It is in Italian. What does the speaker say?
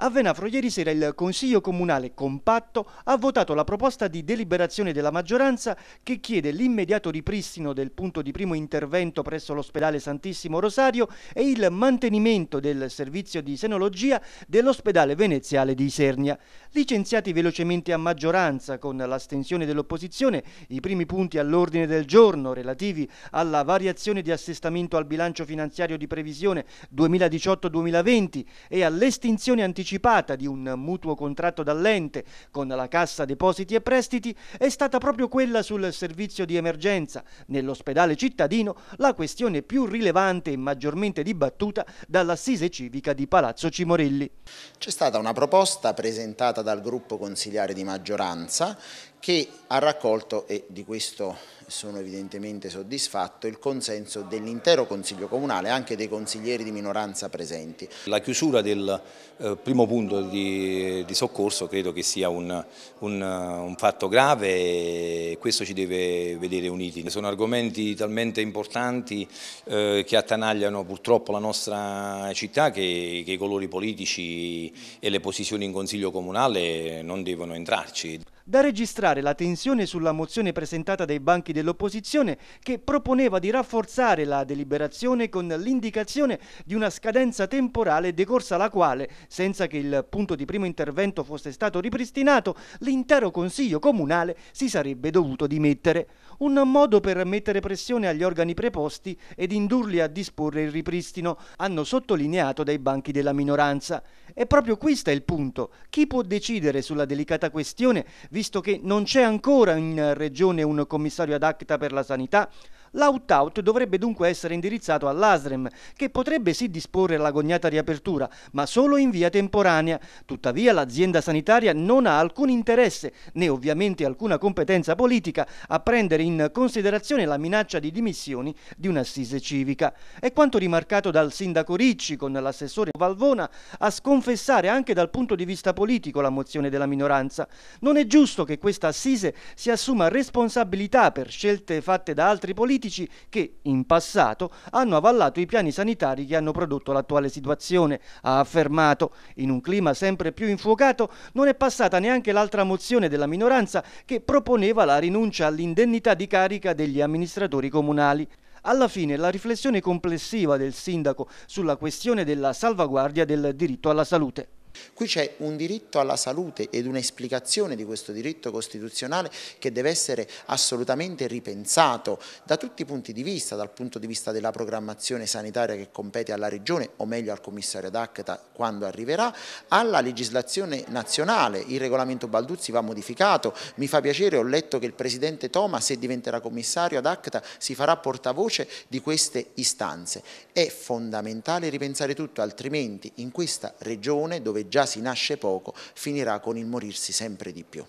A Venafro ieri sera il Consiglio Comunale compatto ha votato la proposta di deliberazione della maggioranza che chiede l'immediato ripristino del punto di primo intervento presso l'ospedale Santissimo Rosario e il mantenimento del servizio di senologia dell'ospedale veneziale di Isernia. Licenziati velocemente a maggioranza con l'astensione dell'opposizione, i primi punti all'ordine del giorno relativi alla variazione di assestamento al bilancio finanziario di previsione 2018-2020 e all'estinzione anticipata anticipata di un mutuo contratto dall'ente con la Cassa Depositi e Prestiti è stata proprio quella sul servizio di emergenza nell'ospedale cittadino la questione più rilevante e maggiormente dibattuta dall'assise civica di Palazzo Cimorelli. C'è stata una proposta presentata dal gruppo consigliare di maggioranza che ha raccolto, e di questo sono evidentemente soddisfatto, il consenso dell'intero Consiglio Comunale, anche dei consiglieri di minoranza presenti. La chiusura del eh, primo punto di, di, soccorso credo che sia un, un, un fatto grave e questo ci deve vedere uniti. Sono argomenti talmente importanti eh, che attanagliano purtroppo la nostra città che, che i colori politici e le posizioni in Consiglio Comunale non devono entrarci da registrare la tensione sulla mozione presentata dai banchi dell'opposizione che proponeva di rafforzare la deliberazione con l'indicazione di una scadenza temporale decorsa la quale, senza che il punto di primo intervento fosse stato ripristinato, l'intero Consiglio Comunale si sarebbe dovuto dimettere. Un modo per mettere pressione agli organi preposti ed indurli a disporre il ripristino, hanno sottolineato dai banchi della minoranza. E proprio qui sta il punto. Chi può decidere sulla delicata questione, visto che non c'è ancora in regione un commissario ad acta per la sanità, L'out-out dovrebbe dunque essere indirizzato all'ASREM, che potrebbe sì disporre l'agognata riapertura, ma solo in via temporanea. Tuttavia l'azienda sanitaria non ha alcun interesse, né ovviamente alcuna competenza politica, a prendere in considerazione la minaccia di dimissioni di un'assise civica. È quanto rimarcato dal sindaco Ricci con l'assessore Valvona a sconfessare anche dal punto di vista politico la mozione della minoranza. Non è giusto che questa assise si assuma responsabilità per scelte fatte da altri politici politici che in passato hanno avallato i piani sanitari che hanno prodotto l'attuale situazione, ha affermato. In un clima sempre più infuocato non è passata neanche l'altra mozione della minoranza che proponeva la rinuncia all'indennità di carica degli amministratori comunali. Alla fine la riflessione complessiva del sindaco sulla questione della salvaguardia del diritto alla salute. Qui c'è un diritto alla salute ed un'esplicazione di questo diritto costituzionale che deve essere assolutamente ripensato da tutti i punti di vista, dal punto di vista della programmazione sanitaria che compete alla Regione o meglio al commissario d'Accata quando arriverà, alla legislazione nazionale. Il regolamento Balduzzi va modificato, mi fa piacere, ho letto che il Presidente Toma se diventerà commissario ad Acta si farà portavoce di queste istanze. È fondamentale ripensare tutto, altrimenti in questa Regione dove già si nasce poco finirà con il morirsi sempre di più.